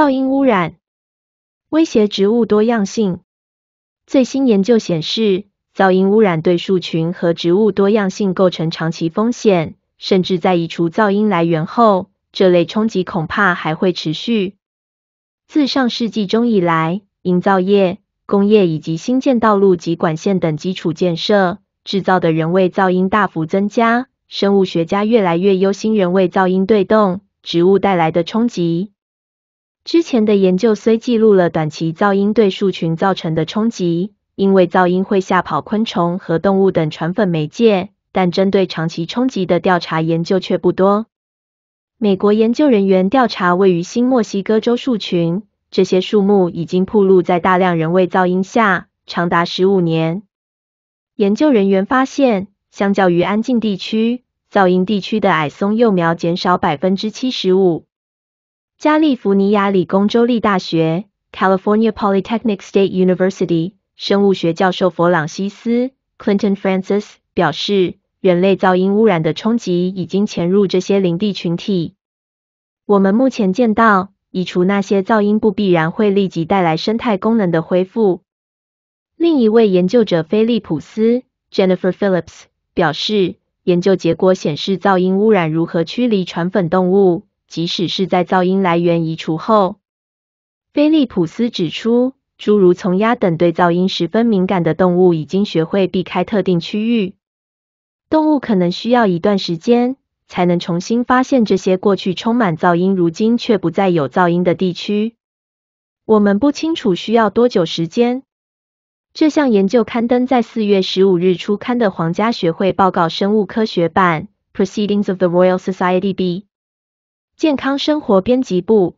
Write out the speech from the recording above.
噪音污染威胁植物多样性。最新研究显示，噪音污染对树群和植物多样性构成长期风险，甚至在移除噪音来源后，这类冲击恐怕还会持续。自上世纪中以来，营造业、工业以及新建道路及管线等基础建设制造的人为噪音大幅增加，生物学家越来越忧心人为噪音对动植物带来的冲击。之前的研究虽记录了短期噪音对树群造成的冲击，因为噪音会吓跑昆虫和动物等传粉媒介，但针对长期冲击的调查研究却不多。美国研究人员调查位于新墨西哥州树群，这些树木已经暴露在大量人为噪音下长达十五年。研究人员发现，相较于安静地区，噪音地区的矮松幼苗减少百分之七十五。加利福尼亚理工州立大学 （California Polytechnic State University） 生物学教授弗朗西斯 （Clinton Francis） 表示，人类噪音污染的冲击已经潜入这些林地群体。我们目前见到，移除那些噪音不必然会立即带来生态功能的恢复。另一位研究者菲利普斯 （Jennifer Phillips） 表示，研究结果显示噪音污染如何驱离传粉动物。即使是在噪音来源移除后，菲利普斯指出，诸如从鸭等对噪音十分敏感的动物已经学会避开特定区域。动物可能需要一段时间才能重新发现这些过去充满噪音、如今却不再有噪音的地区。我们不清楚需要多久时间。这项研究刊登在4月15日出刊的皇家学会报告生物科学版 （Proceedings of the Royal Society B）。健康生活编辑部。